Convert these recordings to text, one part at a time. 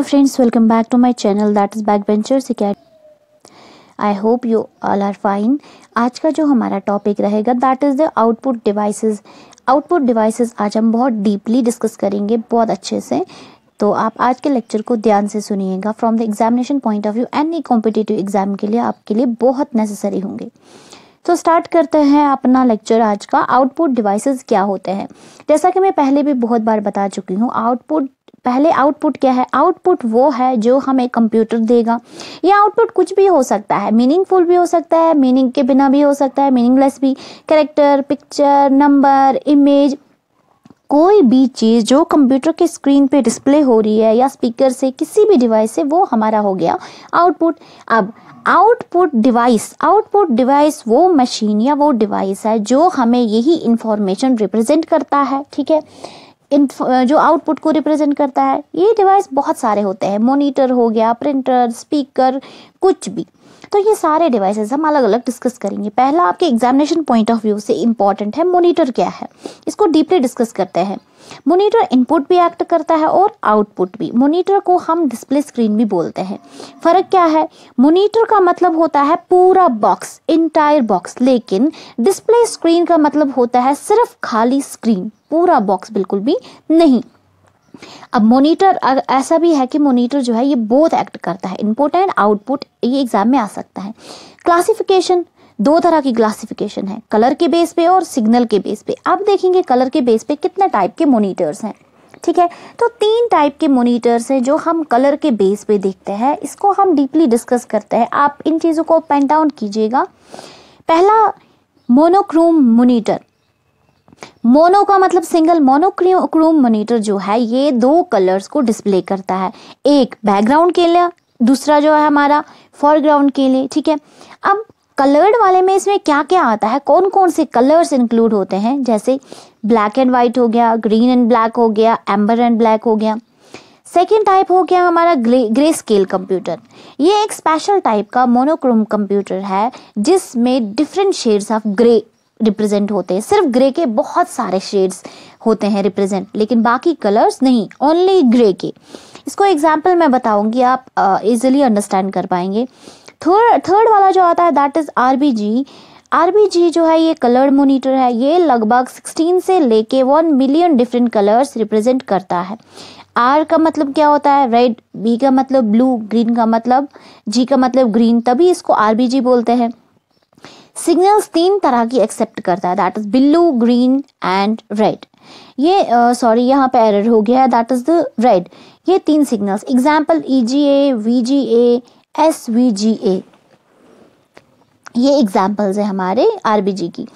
Hello friends, welcome back to my channel that is Backbenchers Academy. I hope you all are fine आज का जो हमारा topic रहेगा that is the output devices output devices आज हम बहुत deeply discuss करेंगे बहुत अच्छे से तो आप आज के लेक्चर को ध्यान से सुनिएगा from the examination point of view any competitive exam के लिए आपके लिए बहुत नेसेसरी होंगे तो स्टार्ट करते हैं अपना लेक्चर आज का आउटपुट डिवाइसेस क्या होते हैं जैसा कि मैं पहले भी बहुत बार बता चुकी हूँ आउटपुट पहले आउटपुट क्या है आउटपुट वो है जो हमें कंप्यूटर देगा ये आउटपुट कुछ भी हो सकता है मीनिंगफुल भी हो सकता है मीनिंग के बिना भी हो सकता है मीनिंगलेस भी कैरेक्टर पिक्चर नंबर इमेज कोई भी चीज़ जो कंप्यूटर के स्क्रीन पे डिस्प्ले हो रही है या स्पीकर से किसी भी डिवाइस से वो हमारा हो गया आउटपुट अब आउटपुट डिवाइस आउटपुट डिवाइस वो मशीन या वो डिवाइस है जो हमें यही इंफॉर्मेशन रिप्रेजेंट करता है ठीक है जो आउटपुट को रिप्रेजेंट करता है ये डिवाइस बहुत सारे होते हैं मोनीटर हो गया प्रिंटर स्पीकर कुछ भी तो ये सारे डिवाइसेस हम अलग अलग डिस्कस करेंगे पहला आपके एग्जामिनेशन पॉइंट ऑफ व्यू से इम्पॉर्टेंट है मोनीटर क्या है इसको डीपली डिस्कस करते हैं मोनीटर इनपुट भी एक्ट करता है और आउटपुट भी मोनीटर को हम डिस्प्ले स्क्रीन भी बोलते हैं फ़र्क क्या है मोनीटर का मतलब होता है पूरा बॉक्स इंटायर बॉक्स लेकिन डिस्प्ले स्क्रीन का मतलब होता है सिर्फ खाली स्क्रीन पूरा बॉक्स बिल्कुल भी नहीं अब मोनीटर ऐसा भी है कि मोनीटर जो है ये बोथ एक्ट करता है इनपुट एंड आउटपुट ये एग्जाम में आ सकता है क्लासिफिकेशन दो तरह की क्लासिफिकेशन है कलर के बेस पे और सिग्नल के बेस पे अब देखेंगे कलर के बेस पे कितने टाइप के मोनिटर्स हैं ठीक है तो तीन टाइप के मोनिटर्स हैं जो हम कलर के बेस पे देखते हैं इसको हम डीपली डिस्कस करते हैं आप इन चीज़ों को पेंट डाउन कीजिएगा पहला मोनोक्रोम मोनिटर मोनो का मतलब सिंगल मोनोक्रोम मोनीटर जो है ये दो कलर्स को डिस्प्ले करता है एक बैकग्राउंड के लिए दूसरा जो है हमारा फोरग्राउंड के लिए ठीक है अब कलर्ड वाले में इसमें क्या क्या आता है कौन कौन से कलर्स इंक्लूड होते हैं जैसे ब्लैक एंड वाइट हो गया ग्रीन एंड ब्लैक हो गया एम्बर एंड ब्लैक हो गया सेकेंड टाइप हो गया हमारा ग्रे, ग्रे स्केल कंप्यूटर ये एक स्पेशल टाइप का मोनोक्रोम कंप्यूटर है जिसमें different shades of grey represent होते हैं सिर्फ ग्रे के बहुत सारे शेड्स होते हैं रिप्रेजेंट लेकिन बाकी कलर्स नहीं ओनली ग्रे के इसको एग्जाम्पल मैं बताऊंगी आप इजिली uh, अंडरस्टैंड कर पाएंगे थर्ड थर्ड वाला जो आता है that is R B G R B G जो है ये कलर्ड मोनीटर है ये लगभग 16 से लेके 1 मिलियन डिफरेंट कलर्स रिप्रेजेंट करता है आर का मतलब क्या होता है रेड बी का मतलब ब्लू ग्रीन का मतलब जी का मतलब ग्रीन तभी इसको आर बी जी बोलते हैं सिग्नल्स तीन तरह की एक्सेप्ट करता है that is blue green and red ये सॉरी uh, यहाँ पे एरर हो गया है दैट इज द रेड ये तीन signals example E G A V G A S V G A ये एग्जाम्पल्स है हमारे आर बी जी की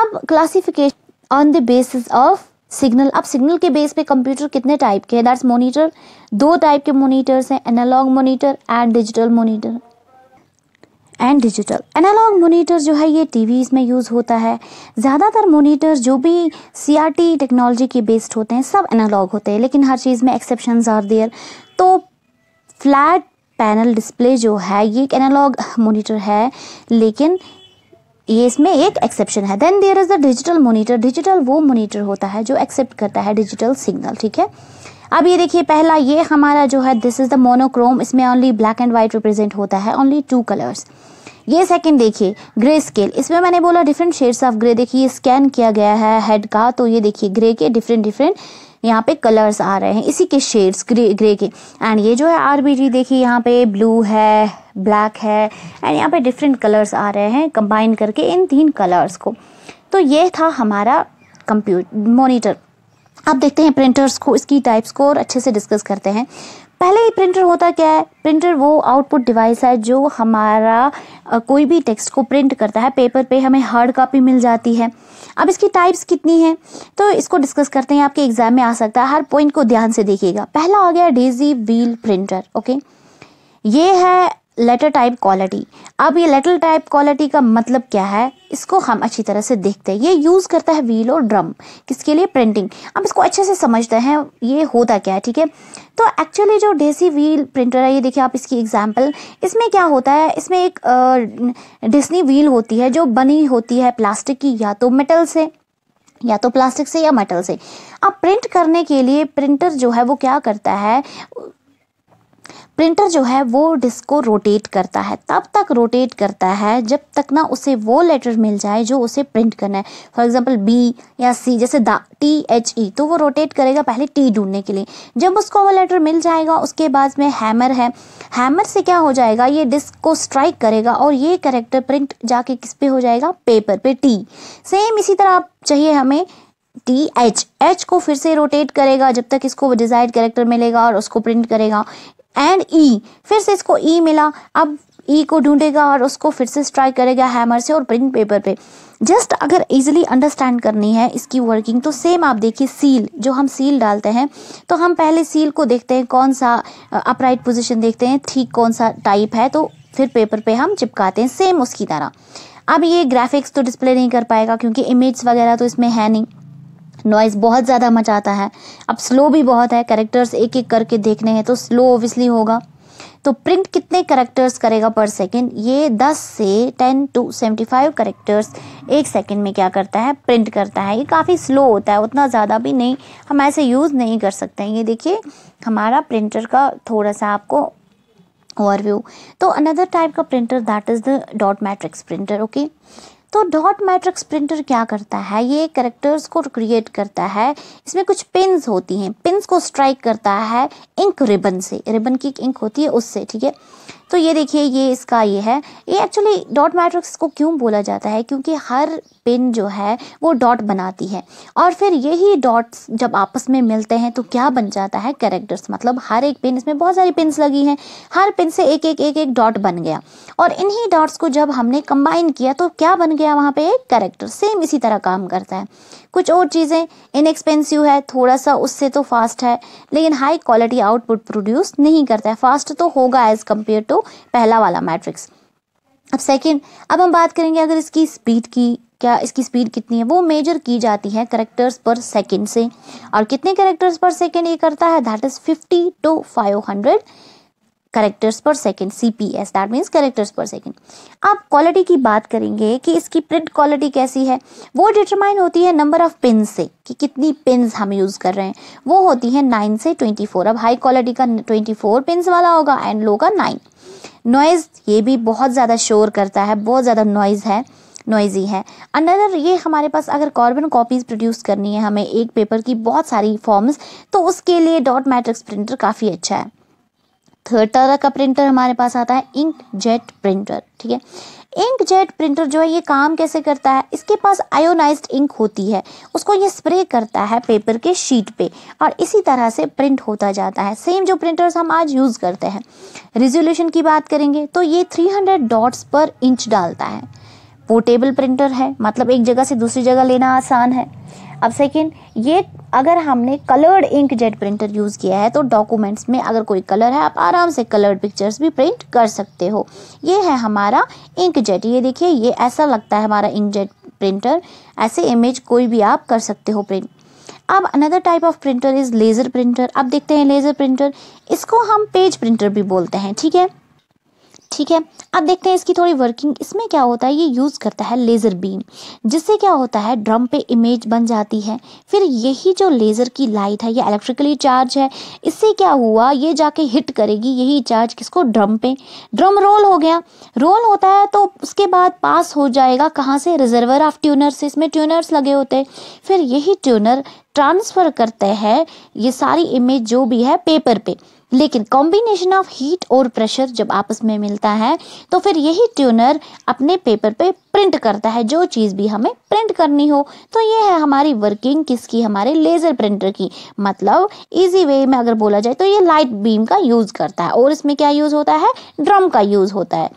अब classification on the basis of signal अब सिग्नल के बेस पे कंप्यूटर कितने टाइप के हैं दैट्स मोनीटर दो टाइप के मोनीटर्स हैं analog monitor and digital monitor and digital analog monitor जो है ये टीवीज़ में यूज़ होता है ज़्यादातर मोनीटर जो भी टी टेक्नोलॉजी के बेस्ड होते हैं सब एनालॉग होते हैं लेकिन हर चीज़ में एक्सेप्शन आर देयर तो फ्लैट पैनल डिस्प्ले जो है ये एक एनालॉग मोनीटर है लेकिन ये इसमें एक एक्सेप्शन है then there is the digital monitor digital वो मोनीटर होता है जो एक्सेप्ट करता है डिजिटल सिग्नल ठीक है अब ये देखिए पहला ये हमारा जो है दिस इज़ द मोनोक्रोम इसमें only black and white represent होता है ओनली टू कलर्स ये सेकंड देखिए ग्रे स्केल इसमें मैंने बोला डिफरेंट शेड्स ऑफ ग्रे देखिए स्कैन किया गया है हेड का तो ये देखिए ग्रे के डिफरेंट डिफरेंट यहाँ पे कलर्स आ रहे हैं इसी के शेड्स ग्रे ग्रे के एंड ये जो है आर देखिए यहाँ पे ब्लू है ब्लैक है एंड यहाँ पे डिफरेंट कलर्स आ रहे हैं कंबाइन करके इन तीन कलर्स को तो ये था हमारा कंप्यूटर मोनीटर अब देखते हैं प्रिंटर्स को इसकी टाइप्स को और अच्छे से डिस्कस करते हैं पहले ही प्रिंटर होता क्या है प्रिंटर वो आउटपुट डिवाइस है जो हमारा कोई भी टेक्स्ट को प्रिंट करता है पेपर पे हमें हार्ड कॉपी मिल जाती है अब इसकी टाइप्स कितनी हैं तो इसको डिस्कस करते हैं आपके एग्जाम में आ सकता है हर पॉइंट को ध्यान से देखिएगा पहला आ गया डेजी व्हील प्रिंटर ओके ये है लेटर टाइप क्वालिटी अब ये लेटर टाइप क्वालिटी का मतलब क्या है इसको हम अच्छी तरह से देखते हैं ये यूज़ करता है व्हील और ड्रम किसके लिए प्रिंटिंग अब इसको अच्छे से समझते हैं ये होता क्या है ठीक है तो एक्चुअली जो डेसी व्हील प्रिंटर है ये देखिए आप इसकी एग्जाम्पल इसमें क्या होता है इसमें एक डिस्नी व्हील होती है जो बनी होती है प्लास्टिक की या तो मेटल से या तो प्लास्टिक से या मेटल से अब प्रिंट करने के लिए प्रिंटर जो है वो क्या करता है प्रिंटर जो है वो डिस्क को रोटेट करता है तब तक रोटेट करता है जब तक ना उसे वो लेटर मिल जाए जो उसे प्रिंट करना है फॉर एग्जाम्पल बी या सी जैसे दा टी एच ई तो वो रोटेट करेगा पहले टी ढूंढने के लिए जब उसको वो लेटर मिल जाएगा उसके बाद में हैमर है हैमर से क्या हो जाएगा ये डिस्क को स्ट्राइक करेगा और ये करेक्टर प्रिंट जाके किस पे हो जाएगा पेपर पे टी सेम इसी तरह आप चाहिए हमें टी एच एच को फिर से रोटेट करेगा जब तक इसको डिजाइड करेक्टर मिलेगा और उसको प्रिंट करेगा एंड ई e. फिर से इसको ई e मिला अब ई e को ढूंढेगा और उसको फिर से स्ट्राइक करेगा हैमर से और प्रिंट पेपर पे जस्ट अगर इजिली अंडरस्टैंड करनी है इसकी वर्किंग तो सेम आप देखिए सील जो हम सील डालते हैं तो हम पहले सील को देखते हैं कौन सा अपराइट uh, पोजिशन देखते हैं ठीक कौन सा टाइप है तो फिर पेपर पे हम चिपकाते हैं सेम उसकी तरह अब ये ग्राफिक्स तो डिस्प्ले नहीं कर पाएगा क्योंकि इमेज वगैरह तो इसमें है नहीं नॉइज़ बहुत ज़्यादा मचाता है अब स्लो भी बहुत है करेक्टर्स एक एक करके देखने हैं तो स्लो ओबियसली होगा तो प्रिंट कितने करेक्टर्स करेगा पर सेकेंड ये 10 से 10 टू 75 करेक्टर्स एक सेकेंड में क्या करता है प्रिंट करता है ये काफ़ी स्लो होता है उतना ज़्यादा भी नहीं हम ऐसे यूज़ नहीं कर सकते हैं ये देखिए हमारा प्रिंटर का थोड़ा सा आपको ओवरव्यू तो अनदर टाइप का printer that is the dot matrix printer okay तो डॉट मैट्रिक्स प्रिंटर क्या करता है ये करेक्टर्स को क्रिएट करता है इसमें कुछ पिन्स होती हैं पिन्स को स्ट्राइक करता है इंक रिबन से रिबन की इंक होती है उससे ठीक है तो ये देखिए ये इसका ये है ये एक्चुअली डॉट मैट्रिक्स को क्यों बोला जाता है क्योंकि हर पिन जो है वो डॉट बनाती है और फिर यही डॉट्स जब आपस में मिलते हैं तो क्या बन जाता है कैरेक्टर्स मतलब हर एक पिन इसमें बहुत सारी पिन्स लगी हैं हर पिन से एक एक एक एक डॉट बन गया और इन्हीं डॉट्स को जब हमने कंबाइन किया तो क्या बन गया गया वहाँ पे एक करेक्टर सेम इसी तरह काम करता है कुछ और चीज़ें इनएक्सपेंसिव है थोड़ा सा उससे तो फास्ट है लेकिन हाई क्वालिटी आउटपुट प्रोड्यूस नहीं करता है फास्ट तो होगा एज़ कम्पेयर टू पहला वाला मैट्रिक्स अब सेकेंड अब हम बात करेंगे अगर इसकी स्पीड की क्या इसकी स्पीड कितनी है वो मेजर की जाती है करेक्टर्स पर सेकेंड से और कितने करेक्टर्स पर सेकेंड ये करता है that is fifty two five hundred characters per second C P S that means characters per second आप क्वालिटी की बात करेंगे कि इसकी प्रिंट क्वालिटी कैसी है वो डिटरमाइन होती है नंबर ऑफ पिन से कि कितनी पिन हम यूज़ कर रहे हैं वो होती है नाइन से ट्वेंटी फोर अब हाई क्वालिटी का ट्वेंटी फोर पिन वाला होगा एंड लो का नाइन नॉइज़ ये भी बहुत ज़्यादा शोर करता है बहुत ज़्यादा नॉइज़ है नॉइज़ी है अनदर ये हमारे पास अगर कार्बन कॉपीज़ प्रोड्यूस करनी है हमें एक पेपर की बहुत सारी फॉर्म्स तो उसके लिए डॉट मैट्रिक्स प्रिंटर काफ़ी अच्छा है थर्ड तरह का प्रिंटर हमारे पास आता है इंक जेट प्रिंटर ठीक है इंक जेट प्रिंटर जो है ये काम कैसे करता है इसके पास आयोनाइज्ड इंक होती है उसको ये स्प्रे करता है पेपर के शीट पे और इसी तरह से प्रिंट होता जाता है सेम जो प्रिंटर्स हम आज यूज़ करते हैं रिजोल्यूशन की बात करेंगे तो ये 300 डॉट्स पर इंच डालता है पोर्टेबल प्रिंटर है मतलब एक जगह से दूसरी जगह लेना आसान है अब सेकेंड ये अगर हमने coloured inkjet printer use किया है तो डॉक्यूमेंट्स में अगर कोई कलर है आप आराम से कलर्ड पिक्चर्स भी प्रिंट कर सकते हो ये है हमारा इंक जेट ये देखिए ये ऐसा लगता है हमारा इंक जेट प्रिंटर ऐसे इमेज कोई भी आप कर सकते हो प्रिंट अब another type of printer is laser printer अब देखते हैं लेज़र प्रिंटर इसको हम पेज प्रिंटर भी बोलते हैं ठीक है ठीक है अब देखते हैं इसकी थोड़ी वर्किंग इसमें क्या होता है ये यूज़ करता है लेज़र बीम जिससे क्या होता है ड्रम पे इमेज बन जाती है फिर यही जो लेज़र की लाइट है ये इलेक्ट्रिकली चार्ज है इससे क्या हुआ ये जाके हिट करेगी यही चार्ज किसको ड्रम पे ड्रम रोल हो गया रोल होता है तो उसके बाद पास हो जाएगा कहाँ से रिजर्वर ऑफ ट्यूनर से इसमें ट्यूनर्स लगे होते हैं फिर यही ट्यूनर ट्रांसफ़र करते हैं ये सारी इमेज जो भी है पेपर पे लेकिन कॉम्बिनेशन ऑफ हीट और प्रेशर जब आपस में मिलता है तो फिर यही ट्यूनर अपने पेपर पे प्रिंट करता है जो चीज़ भी हमें प्रिंट करनी हो तो ये है हमारी वर्किंग किसकी हमारे लेज़र प्रिंटर की मतलब इजी वे में अगर बोला जाए तो ये लाइट बीम का यूज़ करता है और इसमें क्या यूज़ होता है ड्रम का यूज़ होता है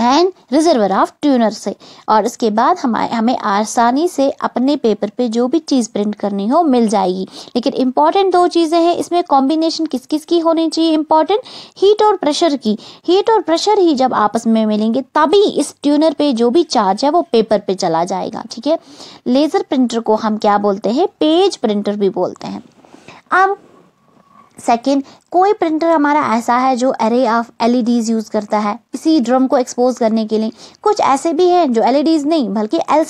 एंड रिजर्वर ऑफ ट्यूनर से और इसके बाद हम हमें आसानी से अपने पेपर पे जो भी चीज़ प्रिंट करनी हो मिल जाएगी लेकिन इंपॉर्टेंट दो चीज़ें हैं इसमें कॉम्बिनेशन किस किस की होनी चाहिए इंपॉर्टेंट हीट और प्रेशर की हीट और प्रेशर ही जब आपस में मिलेंगे तभी इस ट्यूनर पे जो भी चार्ज है वो पेपर पे चला जाएगा ठीक है लेज़र प्रिंटर को हम क्या बोलते हैं पेज प्रिंटर भी बोलते हैं अब सेकेंड कोई प्रिंटर हमारा ऐसा है जो एरे ऑफ एल यूज़ करता है इसी ड्रम को एक्सपोज करने के लिए कुछ ऐसे भी हैं जो एल e नहीं बल्कि एल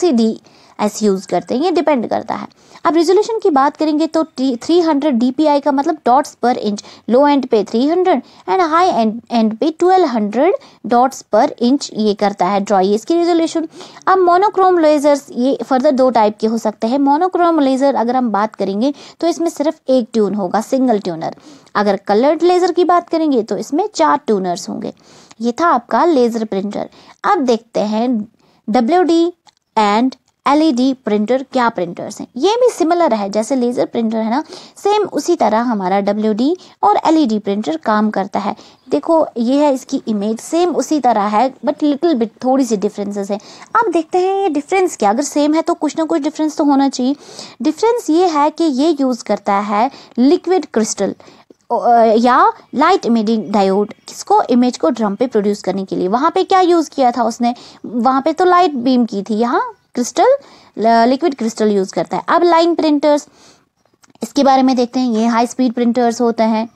ऐसे यूज़ करते हैं ये डिपेंड करता है अब रेजोल्यूशन की बात करेंगे तो थ्री हंड्रेड डी का मतलब dots per inch low end पे three hundred and high end end पे twelve hundred dots per inch ये करता है ड्रॉ इसकी रेजोल्यूशन अब मोनोक्रोम लेजर्स ये फर्दर दो टाइप के हो सकते हैं मोनोक्रोम लेजर अगर हम बात करेंगे तो इसमें सिर्फ एक ट्यून होगा सिंगल ट्यूनर अगर कलर्ड लेजर की बात करेंगे तो इसमें चार ट्यूनर्स होंगे ये था आपका लेजर प्रिंटर अब देखते हैं W D and LED printer e क्या प्रिंटर्स हैं ये भी सिमिलर है जैसे लेज़र प्रिंटर है ना सेम उसी तरह हमारा डब्ल्यू और एलईडी प्रिंटर e काम करता है देखो ये है इसकी इमेज सेम उसी तरह है बट लिटिल बिट थोड़ी सी डिफरेंसेस हैं अब देखते हैं ये डिफरेंस क्या अगर सेम है तो कुछ ना कुछ डिफरेंस तो होना चाहिए डिफरेंस ये है कि ये यूज़ करता है लिक्विड क्रिस्टल या लाइट इमेडिंग डायोड किसको इमेज को ड्रम पे प्रोड्यूस करने के लिए वहाँ पे क्या यूज़ किया था उसने वहाँ पे तो लाइट बीम की थी यहाँ क्रिस्टल लिक्विड क्रिस्टल यूज़ करता है अब लाइन प्रिंटर्स इसके बारे में देखते हैं ये हाई स्पीड प्रिंटर्स होते हैं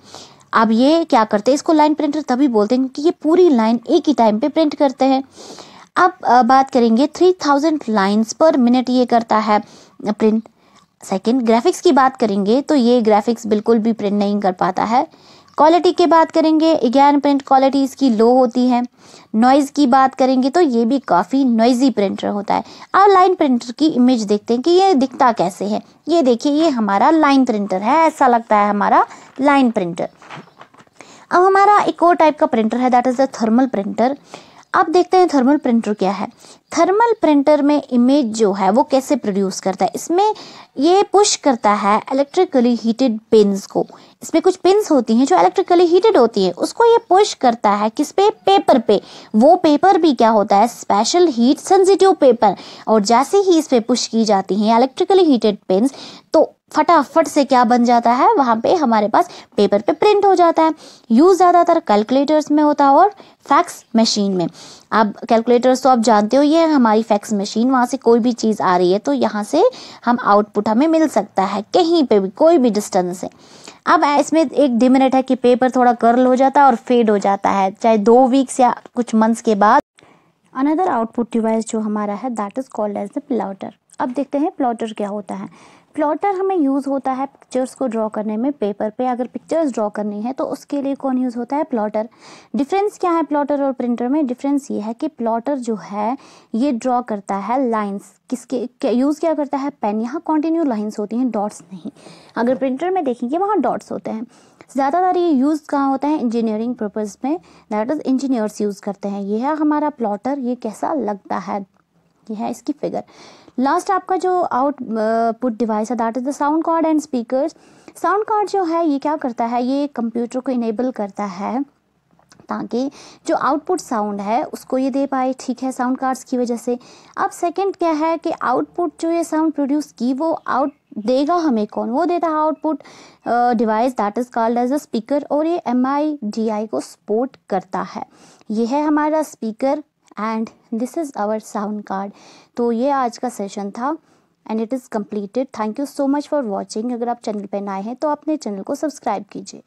अब ये क्या करते हैं इसको लाइन प्रिंटर तभी बोलते हैं कि ये पूरी लाइन एक ही टाइम पे प्रिंट करते हैं अब बात करेंगे three thousand lines per minute ये करता है प्रिंट सेकेंड ग्राफिक्स की बात करेंगे तो ये ग्राफिक्स बिल्कुल भी प्रिंट नहीं कर पाता है क्वालिटी की बात करेंगे अगैन प्रिंट क्वालिटी इसकी लो होती है नॉइज़ की बात करेंगे तो ये भी काफ़ी नॉइज़ी प्रिंटर होता है अब लाइन प्रिंटर की इमेज देखते हैं कि ये दिखता कैसे है ये देखिए ये हमारा लाइन प्रिंटर है ऐसा लगता है हमारा लाइन प्रिंटर अब हमारा एक और टाइप का प्रिंटर है that is a thermal printer अब देखते हैं थर्मल प्रिंटर क्या है थर्मल प्रिंटर में इमेज जो है वो कैसे प्रोड्यूस करता है इसमें ये पुश करता है इलेक्ट्रिकली हीटेड पेन्स को इसमें कुछ पिंस होती हैं जो इलेक्ट्रिकली हीटेड होती है उसको ये पुश करता है किस पे पेपर पे वो पेपर भी क्या होता है स्पेशल हीट सेंसिटिव पेपर और जैसे ही इस पे पुश की जाती हैं इलेक्ट्रिकली हीटेड पिंस तो फटाफट से क्या बन जाता है वहाँ पे हमारे पास पेपर पे प्रिंट हो जाता है यूज़ ज़्यादातर कैलकुलेटर्स में होता है और फैक्स मशीन में अब कैलकुलेटर्स तो आप जानते हो ये हमारी फैक्स मशीन वहाँ से कोई भी चीज़ आ रही है तो यहाँ से हम आउटपुट हमें मिल सकता है कहीं पे भी कोई भी डिस्टेंस है अब इसमें एक डिमिनट है कि पेपर थोड़ा कर्ल हो जाता है और फेड हो जाता है चाहे दो वीक्स या कुछ मंथ्स के बाद अनदर आउटपुट डिवाइस जो हमारा है that is called as the plotter अब देखते हैं प्लॉटर क्या होता है प्लॉटर हमें यूज़ होता है पिक्चर्स को ड्रॉ करने में पेपर पे अगर पिक्चर्स ड्रॉ करनी है तो उसके लिए कौन यूज़ होता है प्लॉटर डिफरेंस क्या है प्लॉटर और प्रिंटर में डिफरेंस ये है कि प्लॉटर जो है ये ड्रॉ करता है लाइंस किसके क्या यूज़ क्या करता है पेन यहाँ कॉन्टिन्यू लाइंस होती हैं डॉट्स नहीं अगर प्रिंटर में देखेंगे वहाँ डॉट्स होते हैं ज़्यादातर ये यूज़ कहाँ होता है इंजीनियरिंग पर्पज़ में दैट इज़ इंजीनियर्स यूज़ करते हैं यह है हमारा प्लॉटर ये कैसा लगता है यह है इसकी फिगर लास्ट आपका जो आउटपुट डिवाइस uh, है that is the sound card and speakers sound card जो है ये क्या करता है ये कंप्यूटर को इनेबल करता है ताकि जो आउटपुट साउंड है उसको ये दे पाए ठीक है साउंड कार्ड्स की वजह से अब सेकंड क्या है कि आउटपुट जो ये साउंड प्रोड्यूस की वो आउट देगा हमें कौन वो देता है output device that is called as a speaker और ये एम आई डी आई को सपोर्ट करता है ये है हमारा speaker and this is our sound card तो ये आज का सेशन था and it is completed thank you so much for watching अगर आप चैनल पर नए हैं तो अपने चैनल को सब्सक्राइब कीजिए